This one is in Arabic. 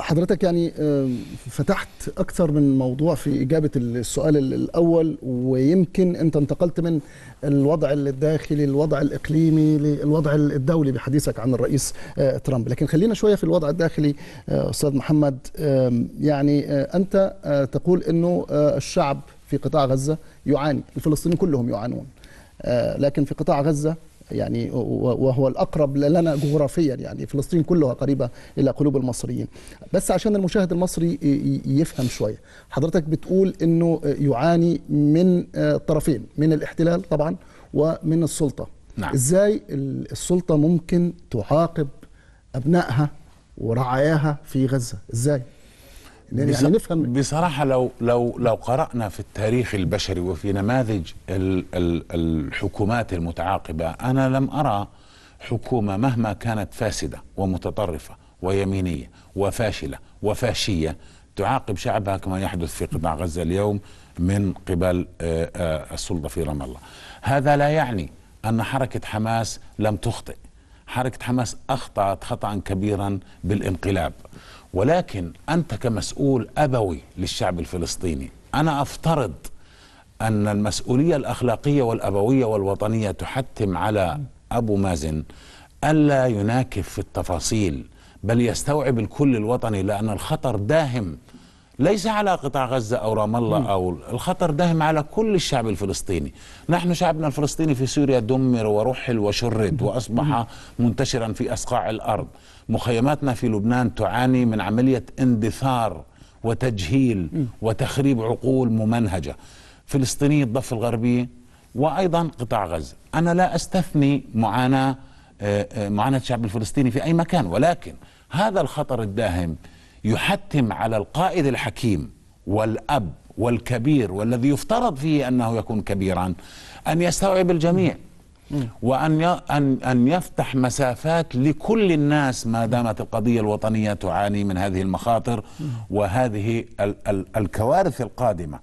حضرتك يعني فتحت اكثر من موضوع في اجابه السؤال الاول ويمكن انت انتقلت من الوضع الداخلي للوضع الاقليمي للوضع الدولي بحديثك عن الرئيس آه، ترامب لكن خلينا شويه في الوضع الداخلي آه، استاذ محمد يعني آه، انت تقول انه الشعب في قطاع غزه يعاني الفلسطينيين كلهم يعانون لكن في قطاع غزه يعني وهو الأقرب لنا جغرافيا يعني فلسطين كلها قريبة إلى قلوب المصريين بس عشان المشاهد المصري يفهم شوية حضرتك بتقول أنه يعاني من آه، طرفين من الاحتلال طبعا ومن السلطة نعم. إزاي السلطة ممكن تعاقب أبنائها ورعاياها في غزة إزاي؟ لان نفهم بصراحه لو لو لو قرانا في التاريخ البشري وفي نماذج ال ال الحكومات المتعاقبه انا لم ارى حكومه مهما كانت فاسده ومتطرفه ويمينيه وفاشله وفاشيه تعاقب شعبها كما يحدث في قطاع غزه اليوم من قبل آه، آه، السلطه في رام الله. هذا لا يعني ان حركه حماس لم تخطئ. حركه حماس اخطات خطا كبيرا بالانقلاب ولكن أنت كمسؤول أبوي للشعب الفلسطيني أنا أفترض أن المسؤولية الأخلاقية والأبوية والوطنية تحتم على أبو مازن ألا يناكف في التفاصيل بل يستوعب الكل الوطني لأن الخطر داهم ليس على قطاع غزة أو رام الله أو الخطر داهم على كل الشعب الفلسطيني نحن شعبنا الفلسطيني في سوريا دمر ورحل وشرد وأصبح منتشرا في أصقاع الأرض مخيماتنا في لبنان تعاني من عملية اندثار وتجهيل وتخريب عقول ممنهجة فلسطيني الضفة الغربية وأيضا قطاع غزة أنا لا أستثني معاناة آه، آه، معاناة الشعب الفلسطيني في أي مكان ولكن هذا الخطر الداهم يحتم على القائد الحكيم والأب والكبير والذي يفترض فيه أنه يكون كبيرا أن يستوعب الجميع وأن أن أن يفتح مسافات لكل الناس ما دامت القضية الوطنية تعاني من هذه المخاطر وهذه الكوارث القادمة